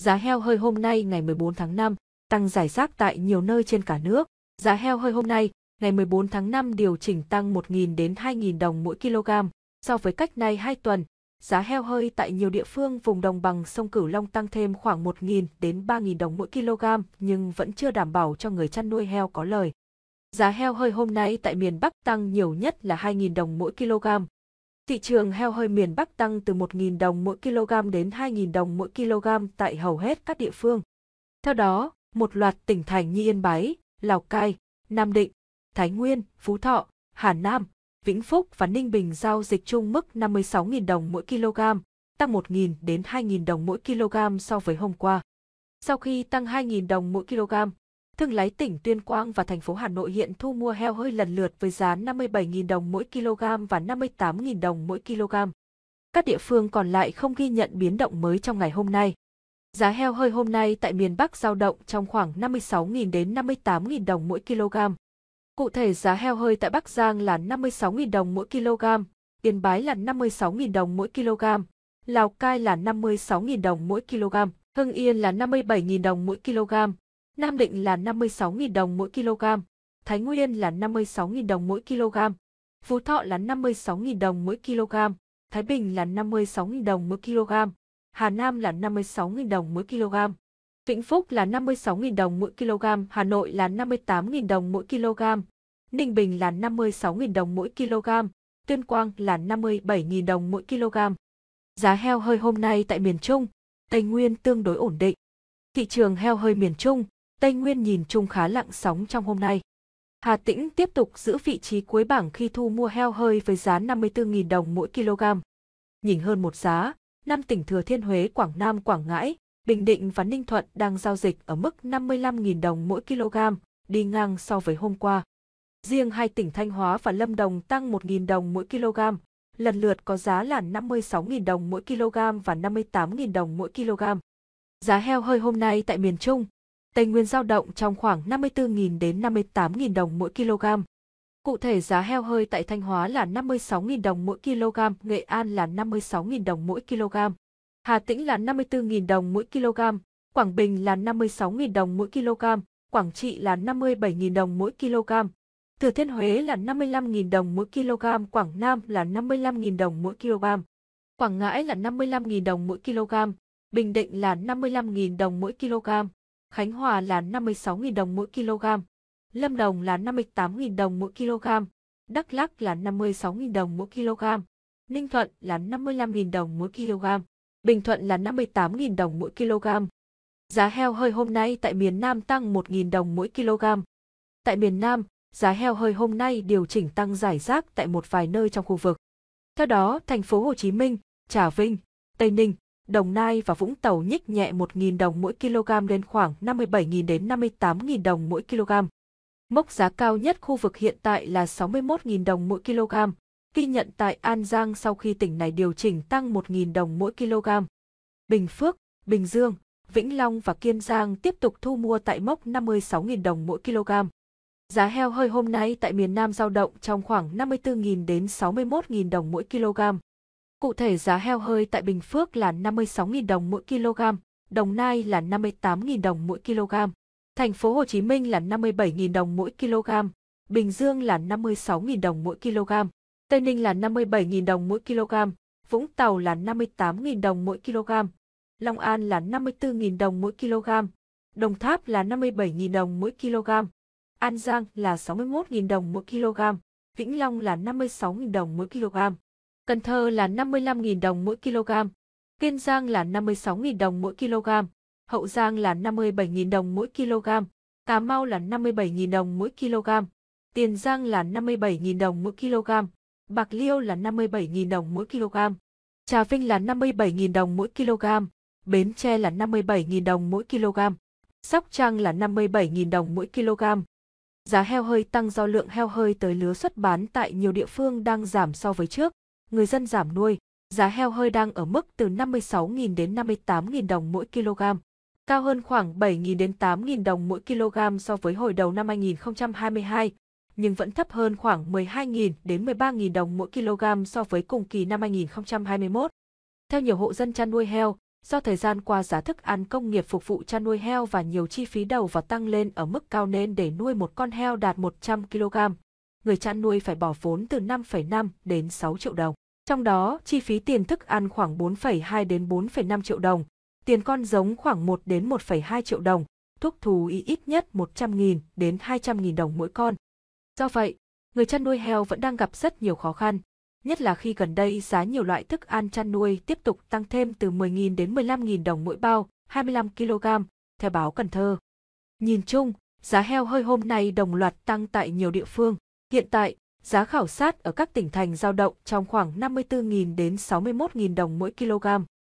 Giá heo hơi hôm nay ngày 14 tháng 5 tăng giải rác tại nhiều nơi trên cả nước. Giá heo hơi hôm nay, ngày 14 tháng 5 điều chỉnh tăng 1.000 đến 2.000 đồng mỗi kg. So với cách này 2 tuần, giá heo hơi tại nhiều địa phương vùng đồng bằng sông Cửu Long tăng thêm khoảng 1.000 đến 3.000 đồng mỗi kg nhưng vẫn chưa đảm bảo cho người chăn nuôi heo có lời. Giá heo hơi hôm nay tại miền Bắc tăng nhiều nhất là 2.000 đồng mỗi kg, Thị trường heo hơi miền Bắc tăng từ 1.000 đồng mỗi kg đến 2.000 đồng mỗi kg tại hầu hết các địa phương. Theo đó, một loạt tỉnh thành như Yên Bái, Lào Cai, Nam Định, Thái Nguyên, Phú Thọ, Hà Nam, Vĩnh Phúc và Ninh Bình giao dịch chung mức 56.000 đồng mỗi kg, tăng 1.000 đến 2.000 đồng mỗi kg so với hôm qua. Sau khi tăng 2.000 đồng mỗi kg, thương lái tỉnh Tuyên Quang và thành phố Hà Nội hiện thu mua heo hơi lần lượt với giá 57.000 đồng mỗi kg và 58.000 đồng mỗi kg. Các địa phương còn lại không ghi nhận biến động mới trong ngày hôm nay. Giá heo hơi hôm nay tại miền Bắc giao động trong khoảng 56.000 đến 58.000 đồng mỗi kg. Cụ thể giá heo hơi tại Bắc Giang là 56.000 đồng mỗi kg, Yên Bái là 56.000 đồng mỗi kg, Lào Cai là 56.000 đồng mỗi kg, Hưng Yên là 57.000 đồng mỗi kg, Nam Định là 56.000 đồng mỗi kg, Thái Nguyên là 56.000 đồng mỗi kg, Phú Thọ là 56.000 đồng mỗi kg, Thái Bình là 56.000 đồng mỗi kg, Hà Nam là 56.000 đồng mỗi kg. Vĩnh Phúc là 56.000 đồng mỗi kg, Hà Nội là 58.000 đồng mỗi kg, Ninh Bình là 56.000 đồng mỗi kg, Tuyên Quang là 57.000 đồng mỗi kg. Giá heo hơi hôm nay tại miền Trung, Tây Nguyên tương đối ổn định. Thị trường heo hơi miền Trung, Tây Nguyên nhìn chung khá lặng sóng trong hôm nay. Hà Tĩnh tiếp tục giữ vị trí cuối bảng khi thu mua heo hơi với giá 54.000 đồng mỗi kg. Nhìn hơn một giá, năm tỉnh Thừa Thiên Huế, Quảng Nam, Quảng Ngãi, Bình Định và Ninh Thuận đang giao dịch ở mức 55.000 đồng mỗi kg, đi ngang so với hôm qua. Riêng hai tỉnh Thanh Hóa và Lâm Đồng tăng 1.000 đồng mỗi kg, lần lượt có giá là 56.000 đồng mỗi kg và 58.000 đồng mỗi kg. Giá heo hơi hôm nay tại miền Trung, Tây Nguyên giao động trong khoảng 54.000 đến 58.000 đồng mỗi kg. Cụ thể giá heo hơi tại Thanh Hóa là 56.000 đồng mỗi kg, Nghệ An là 56.000 đồng mỗi kg. Hà Tĩnh là 54.000 đồng mỗi kg, Quảng Bình là 56.000 đồng mỗi kg, Quảng Trị là 57.000 đồng mỗi kg, Thừa Thiên Huế là 55.000 đồng mỗi kg, Quảng Nam là 55.000 đồng mỗi kg, Quảng Ngãi là 55.000 đồng mỗi kg, Bình Định là 55.000 đồng mỗi kg. Khánh Hòa là 56.000 đồng mỗi kg, Lâm Đồng là 58.000 đồng mỗi kg, Đắk Lắk là 56.000 đồng mỗi kg, Ninh Thuận là 55.000 đồng mỗi kg, Bình Thuận là 58.000 đồng mỗi kg. Giá heo hơi hôm nay tại miền Nam tăng 1.000 đồng mỗi kg. Tại miền Nam, giá heo hơi hôm nay điều chỉnh tăng giải rác tại một vài nơi trong khu vực. Theo đó, thành phố Hồ Chí Minh, Trà Vinh, Tây Ninh, Đồng Nai và Vũng Tàu nhích nhẹ 1.000 đồng mỗi kg lên khoảng 57.000 đến 58.000 đồng mỗi kg. Mốc giá cao nhất khu vực hiện tại là 61.000 đồng mỗi kg, ghi nhận tại An Giang sau khi tỉnh này điều chỉnh tăng 1.000 đồng mỗi kg. Bình Phước, Bình Dương, Vĩnh Long và Kiên Giang tiếp tục thu mua tại mốc 56.000 đồng mỗi kg. Giá heo hơi hôm nay tại miền Nam giao động trong khoảng 54.000 đến 61.000 đồng mỗi kg. Cụ thể giá heo hơi tại Bình Phước là 56.000 đồng mỗi kg, Đồng Nai là 58.000 đồng mỗi kg, Thành phố Hồ Chí Minh là 57.000 đồng mỗi kg, Bình Dương là 56.000 đồng mỗi kg, Tây Ninh là 57.000 đồng mỗi kg, Vũng Tàu là 58.000 đồng mỗi kg, Long An là 54.000 đồng mỗi kg, Đồng Tháp là 57.000 đồng mỗi kg, An Giang là 61.000 đồng mỗi kg, Vĩnh Long là 56.000 đồng mỗi kg. Cần Thơ là 55.000 đồng mỗi kg, Kiên Giang là 56.000 đồng mỗi kg, Hậu Giang là 57.000 đồng mỗi kg, Cà Mau là 57.000 đồng mỗi kg, Tiền Giang là 57.000 đồng mỗi kg, Bạc Liêu là 57.000 đồng mỗi kg, Trà Vinh là 57.000 đồng mỗi kg, Bến Tre là 57.000 đồng mỗi kg, Sóc Trăng là 57.000 đồng mỗi kg. Giá heo hơi tăng do lượng heo hơi tới lứa xuất bán tại nhiều địa phương đang giảm so với trước người dân giảm nuôi, giá heo hơi đang ở mức từ 56.000 đến 58.000 đồng mỗi kg, cao hơn khoảng 7.000 đến 8.000 đồng mỗi kg so với hồi đầu năm 2022, nhưng vẫn thấp hơn khoảng 12.000 đến 13.000 đồng mỗi kg so với cùng kỳ năm 2021. Theo nhiều hộ dân chăn nuôi heo, do thời gian qua giá thức ăn công nghiệp phục vụ chăn nuôi heo và nhiều chi phí đầu vào tăng lên ở mức cao nên để nuôi một con heo đạt 100 kg, người chăn nuôi phải bỏ vốn từ 5,5 đến 6 triệu đồng. Trong đó, chi phí tiền thức ăn khoảng 4,2 đến 4,5 triệu đồng, tiền con giống khoảng 1 đến 1,2 triệu đồng, thuốc thú y ít nhất 100.000 đến 200.000 đồng mỗi con. Do vậy, người chăn nuôi heo vẫn đang gặp rất nhiều khó khăn, nhất là khi gần đây giá nhiều loại thức ăn chăn nuôi tiếp tục tăng thêm từ 10.000 đến 15.000 đồng mỗi bao, 25 kg, theo báo Cần Thơ. Nhìn chung, giá heo hơi hôm nay đồng loạt tăng tại nhiều địa phương. Hiện tại, Giá khảo sát ở các tỉnh thành giao động trong khoảng 54.000 đến 61.000 đồng mỗi kg.